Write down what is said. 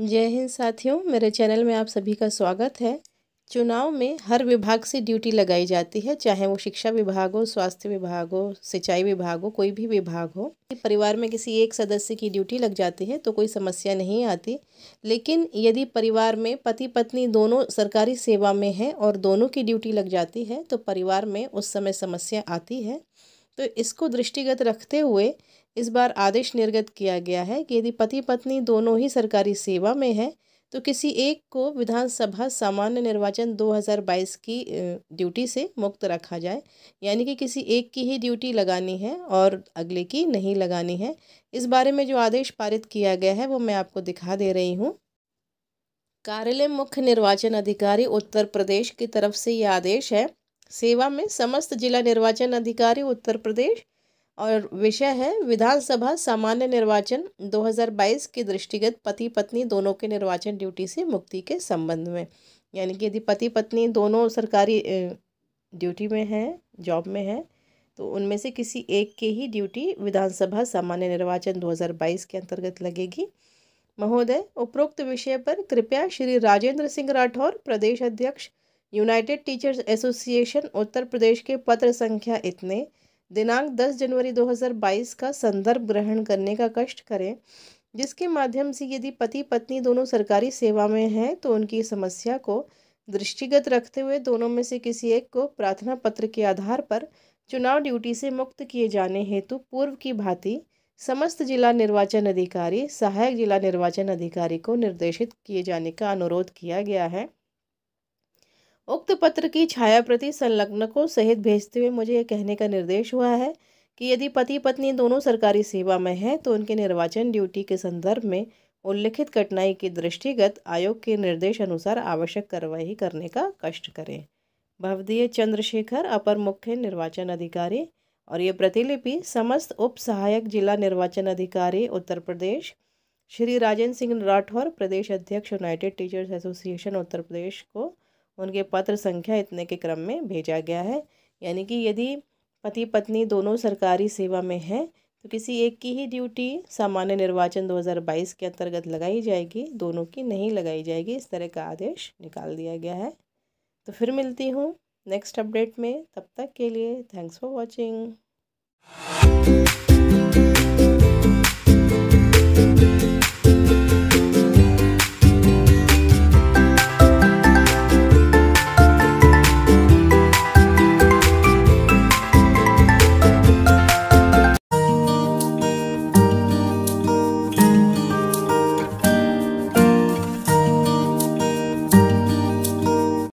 जय हिंद साथियों मेरे चैनल में आप सभी का स्वागत है चुनाव में हर विभाग से ड्यूटी लगाई जाती है चाहे वो शिक्षा विभाग हो स्वास्थ्य विभाग हो सिंचाई विभाग हो कोई भी विभाग हो परिवार में किसी एक सदस्य की ड्यूटी लग जाती है तो कोई समस्या नहीं आती लेकिन यदि परिवार में पति पत्नी दोनों सरकारी सेवा में हैं और दोनों की ड्यूटी लग जाती है तो परिवार में उस समय समस्या आती है तो इसको दृष्टिगत रखते हुए इस बार आदेश निर्गत किया गया है कि यदि पति पत्नी दोनों ही सरकारी सेवा में हैं तो किसी एक को विधानसभा सामान्य निर्वाचन 2022 की ड्यूटी से मुक्त रखा जाए यानी कि किसी एक की ही ड्यूटी लगानी है और अगले की नहीं लगानी है इस बारे में जो आदेश पारित किया गया है वो मैं आपको दिखा दे रही हूँ कार्यालय मुख्य निर्वाचन अधिकारी उत्तर प्रदेश की तरफ से ये आदेश है सेवा में समस्त जिला निर्वाचन अधिकारी उत्तर प्रदेश और विषय है विधानसभा सामान्य निर्वाचन 2022 के दृष्टिगत पति पत्नी दोनों के निर्वाचन ड्यूटी से मुक्ति के संबंध में यानी कि यदि पति पत्नी दोनों सरकारी ड्यूटी में हैं जॉब में हैं तो उनमें से किसी एक के ही ड्यूटी विधानसभा सामान्य निर्वाचन 2022 के अंतर्गत लगेगी महोदय उपरोक्त विषय पर कृपया श्री राजेंद्र सिंह राठौर प्रदेश अध्यक्ष United Teachers Association Uttar Pradesh के पत्र संख्या इतने दिनांक 10 जनवरी 2022 का संदर्भ ग्रहण करने का कष्ट करें जिसके माध्यम से यदि पति पत्नी दोनों सरकारी सेवा में हैं तो उनकी समस्या को दृष्टिगत रखते हुए दोनों में से किसी एक को प्रार्थना पत्र के आधार पर चुनाव ड्यूटी से मुक्त किए जाने हेतु पूर्व की भांति समस्त जिला निर्वाचन अधिकारी सहायक जिला निर्वाचन अधिकारी को निर्देशित किए जाने का अनुरोध किया गया है उक्त पत्र की छाया प्रति संलग्नकों सहित भेजते हुए मुझे यह कहने का निर्देश हुआ है कि यदि पति पत्नी दोनों सरकारी सेवा में हैं तो उनके निर्वाचन ड्यूटी के संदर्भ में उल्लिखित कठिनाई के दृष्टिगत आयोग के निर्देश अनुसार आवश्यक कार्रवाई करने का कष्ट करें भवदीय चंद्रशेखर अपर मुख्य निर्वाचन अधिकारी और ये प्रतिलिपि समस्त उप सहायक जिला निर्वाचन अधिकारी उत्तर प्रदेश श्री राजेंद्र सिंह राठौर प्रदेश अध्यक्ष United Teachers Association Uttar Pradesh को उनके पत्र संख्या इतने के क्रम में भेजा गया है यानी कि यदि पति पत्नी दोनों सरकारी सेवा में हैं तो किसी एक की ही ड्यूटी सामान्य निर्वाचन 2022 के अंतर्गत लगाई जाएगी दोनों की नहीं लगाई जाएगी इस तरह का आदेश निकाल दिया गया है तो फिर मिलती हूँ नेक्स्ट अपडेट में तब तक के लिए थैंक्स फॉर वॉचिंग